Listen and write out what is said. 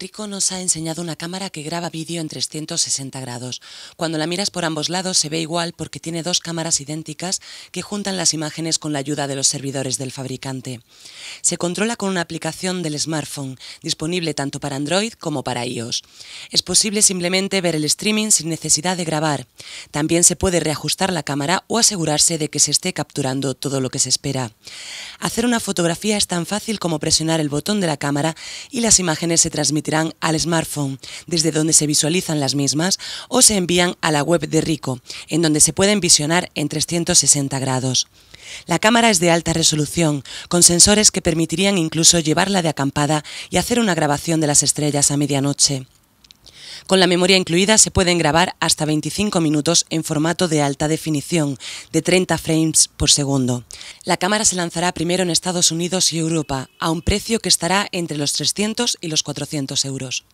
Rico nos ha enseñado una cámara que graba vídeo en 360 grados. Cuando la miras por ambos lados se ve igual porque tiene dos cámaras idénticas que juntan las imágenes con la ayuda de los servidores del fabricante. Se controla con una aplicación del smartphone, disponible tanto para Android como para iOS. Es posible simplemente ver el streaming sin necesidad de grabar. También se puede reajustar la cámara o asegurarse de que se esté capturando todo lo que se espera. Hacer una fotografía es tan fácil como presionar el botón de la cámara y las imágenes se transmiten al smartphone, desde donde se visualizan las mismas, o se envían a la web de Rico, en donde se pueden visionar en 360 grados. La cámara es de alta resolución, con sensores que permitirían incluso llevarla de acampada y hacer una grabación de las estrellas a medianoche. Con la memoria incluida se pueden grabar hasta 25 minutos en formato de alta definición, de 30 frames por segundo. La cámara se lanzará primero en Estados Unidos y Europa, a un precio que estará entre los 300 y los 400 euros.